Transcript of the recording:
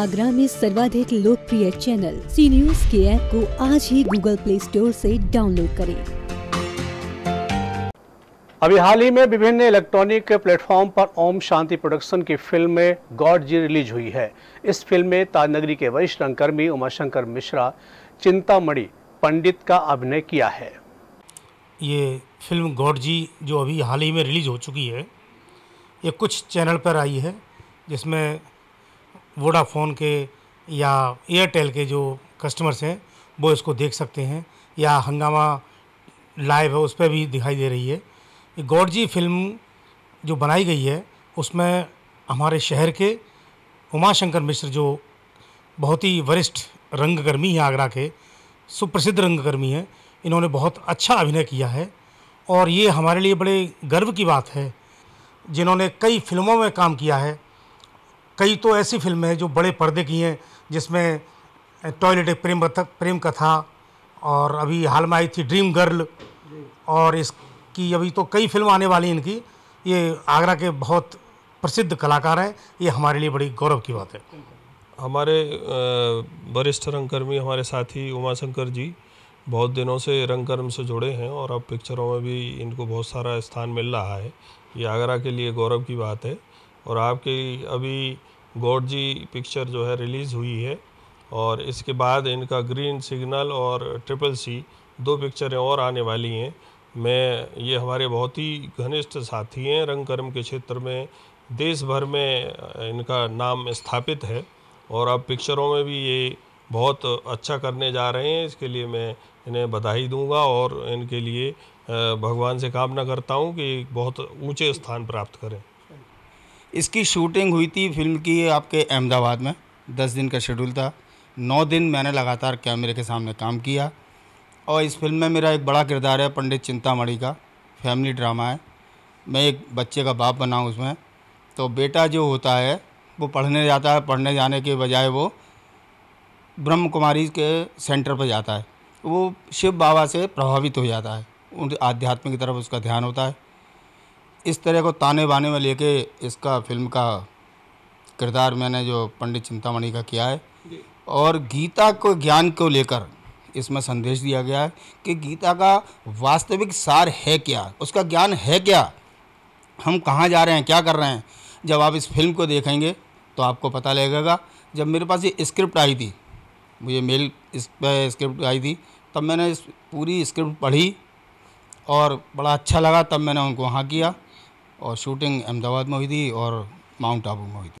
आगरा में सर्वाधिक लोकप्रिय चैनल सी न्यूज के ऐप को आज ही गूगल प्ले स्टोर से डाउनलोड करें अभी हाल ही में विभिन्न इलेक्ट्रॉनिक प्लेटफॉर्म पर ओम शांति प्रोडक्शन की फिल्म गॉड जी रिलीज हुई है इस फिल्म में ताजनगरी के वरिष्ठ रंगकर्मी उमाशंकर मिश्रा चिंतामणि पंडित का अभिनय किया है ये फिल्म गॉड जी जो अभी हाल ही में रिलीज हो चुकी है ये कुछ चैनल पर आई है जिसमें वोडाफ़ोन के या एयरटेल के जो कस्टमर्स हैं वो इसको देख सकते हैं या हंगामा लाइव है उस पर भी दिखाई दे रही है गौडजी फिल्म जो बनाई गई है उसमें हमारे शहर के उमाशंकर मिश्र जो बहुत ही वरिष्ठ रंगकर्मी हैं आगरा के सुप्रसिद्ध रंगकर्मी हैं इन्होंने बहुत अच्छा अभिनय किया है और ये हमारे लिए बड़े गर्व की बात है जिन्होंने कई फिल्मों में काम किया है कई तो ऐसी फिल्में हैं जो बड़े पर्दे की हैं जिसमें टॉयलेट एक प्रेम प्रेम कथा और अभी हाल में आई थी ड्रीम गर्ल और इसकी अभी तो कई फिल्म आने वाली इनकी ये आगरा के बहुत प्रसिद्ध कलाकार हैं ये हमारे लिए बड़ी गौरव की बात है हमारे वरिष्ठ रंगकर्मी हमारे साथी उमा शंकर जी बहुत दिनों से रंगकर्म से जुड़े हैं और अब पिक्चरों में भी इनको बहुत सारा स्थान मिल रहा है ये आगरा के लिए गौरव की बात है और आपकी अभी गौडजी पिक्चर जो है रिलीज़ हुई है और इसके बाद इनका ग्रीन सिग्नल और ट्रिपल सी दो पिक्चरें और आने वाली हैं मैं ये हमारे बहुत ही घनिष्ठ साथी हैं रंग कर्म के क्षेत्र में देश भर में इनका नाम स्थापित है और अब पिक्चरों में भी ये बहुत अच्छा करने जा रहे हैं इसके लिए मैं इन्हें बधाई दूंगा और इनके लिए भगवान से कामना करता हूँ कि बहुत ऊंचे स्थान प्राप्त करें इसकी शूटिंग हुई थी फिल्म की आपके अहमदाबाद में दस दिन का शेड्यूल था नौ दिन मैंने लगातार कैमरे के सामने काम किया और इस फिल्म में मेरा एक बड़ा किरदार है पंडित चिंतामणि का फैमिली ड्रामा है मैं एक बच्चे का बाप बना हूँ उसमें तो बेटा जो होता है वो पढ़ने जाता है पढ़ने जाने के बजाय वो ब्रह्म कुमारी के सेंटर पर जाता है वो शिव बाबा से प्रभावित हो जाता है उन आध्यात्मिक की तरफ उसका ध्यान होता है इस तरह को ताने बाने में लेके इसका फिल्म का किरदार मैंने जो पंडित चिंतामणि का किया है और गीता को ज्ञान को लेकर इसमें संदेश दिया गया है कि गीता का वास्तविक सार है क्या उसका ज्ञान है क्या हम कहाँ जा रहे हैं क्या कर रहे हैं जब आप इस फिल्म को देखेंगे तो आपको पता लगेगा जब मेरे पास ये स्क्रिप्ट आई थी मुझे मेल इस पर स्क्रिप्ट आई थी तब मैंने इस पूरी स्क्रिप्ट पढ़ी और बड़ा अच्छा लगा तब मैंने उनको वहाँ किया और शूटिंग अहमदाबाद में हुई थी और माउंट आबू में हुई थी